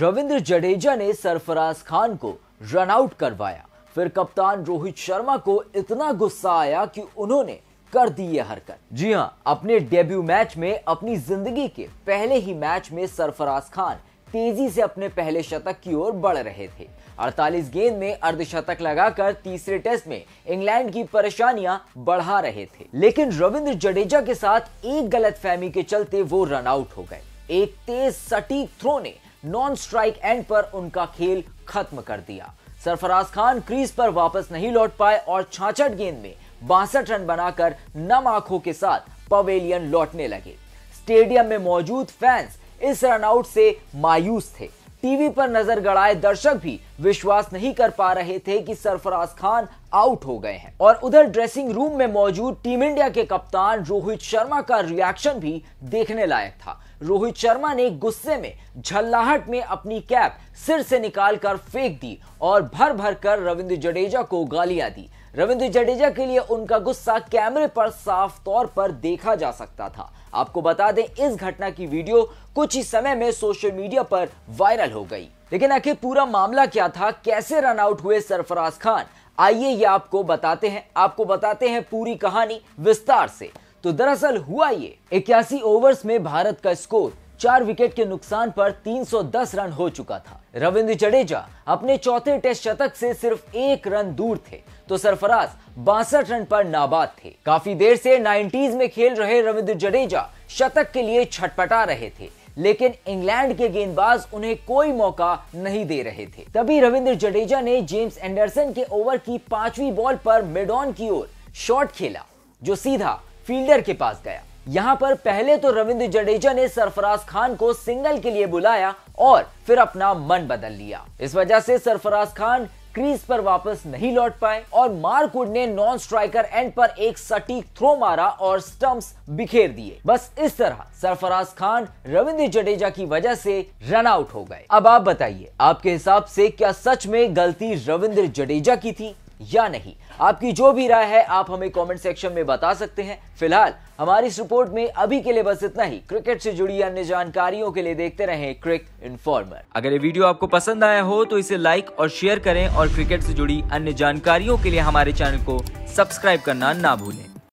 रविंद्र जडेजा ने सरफराज खान को run out करवाया फिर कप्तान रोहित शर्मा को इतना गुस्सा आया कि उन्होंने कर दी ये हरकत जी हाँ अपने डेब्यू मैच में अपनी जिंदगी के पहले ही मैच में सरफराज खान तेजी से अपने पहले शतक की ओर बढ़ रहे थे 48 गेंद में अर्धशतक लगाकर तीसरे टेस्ट में इंग्लैंड की परेशानियां बढ़ा रहे थे लेकिन रविंद्र जडेजा के साथ एक गलतफहमी के चलते वो रनआउट हो गए एक तेज सटीक थ्रो ने नॉन स्ट्राइक एंड पर उनका खेल खत्म कर दिया सरफराज खान क्रीज पर वापस नहीं लौट पाए और छाछठ गेंद में बासठ रन बनाकर नम आंखों के साथ पवेलियन लौटने लगे स्टेडियम में मौजूद फैंस इस रनआउट से मायूस थे टीवी पर नजर गड़ाए दर्शक भी विश्वास नहीं कर पा रहे थे कि सरफराज खान आउट हो गए हैं और उधर ड्रेसिंग रूम में मौजूद टीम इंडिया के कप्तान रोहित शर्मा का रिएक्शन भी देखने लायक था रोहित शर्मा ने गुस्से में झल्लाहट में अपनी कैप सिर से निकालकर फेंक दी और भर भर कर रविंद्र जडेजा को गालियां दी रविंद्र जडेजा के लिए उनका गुस्सा कैमरे पर साफ तौर पर देखा जा सकता था आपको बता दें इस घटना की वीडियो कुछ ही समय में सोशल मीडिया पर वायरल हो गई लेकिन आखिर पूरा मामला क्या था कैसे रन आउट हुए सरफराज खान आइए ये आपको बताते हैं आपको बताते हैं पूरी कहानी विस्तार से तो दरअसल हुआ ये इक्यासी ओवर्स में भारत का स्कोर चार विकेट के नुकसान पर 310 रन हो चुका था रविंद्र जडेजा अपने चौथे टेस्ट शतक से सिर्फ एक रन दूर थे तो सरफराज बासठ रन पर नाबाद थे काफी देर से 90s में खेल रहे रविंद्र जडेजा शतक के लिए छटपटा रहे थे लेकिन इंग्लैंड के गेंदबाज उन्हें कोई मौका नहीं दे रहे थे तभी रविंद्र जडेजा ने जेम्स एंडरसन के ओवर की पांचवी बॉल पर मेडॉन की ओर शॉट खेला जो सीधा फील्डर के पास गया यहाँ पर पहले तो रविंद्र जडेजा ने सरफराज खान को सिंगल के लिए बुलाया और फिर अपना मन बदल लिया इस वजह से सरफराज खान क्रीज पर वापस नहीं लौट पाए और मार्कवुड ने नॉन स्ट्राइकर एंड पर एक सटीक थ्रो मारा और स्टंप्स बिखेर दिए बस इस तरह सरफराज खान रविंद्र जडेजा की वजह से रन आउट हो गए अब आप बताइए आपके हिसाब से क्या सच में गलती रविंद्र जडेजा की थी या नहीं आपकी जो भी राय है आप हमें कमेंट सेक्शन में बता सकते हैं फिलहाल हमारी इस रिपोर्ट में अभी के लिए बस इतना ही क्रिकेट से जुड़ी अन्य जानकारियों के लिए देखते रहें क्रिक इन्फॉर्मर अगर ये वीडियो आपको पसंद आया हो तो इसे लाइक और शेयर करें और क्रिकेट से जुड़ी अन्य जानकारियों के लिए हमारे चैनल को सब्सक्राइब करना ना भूलें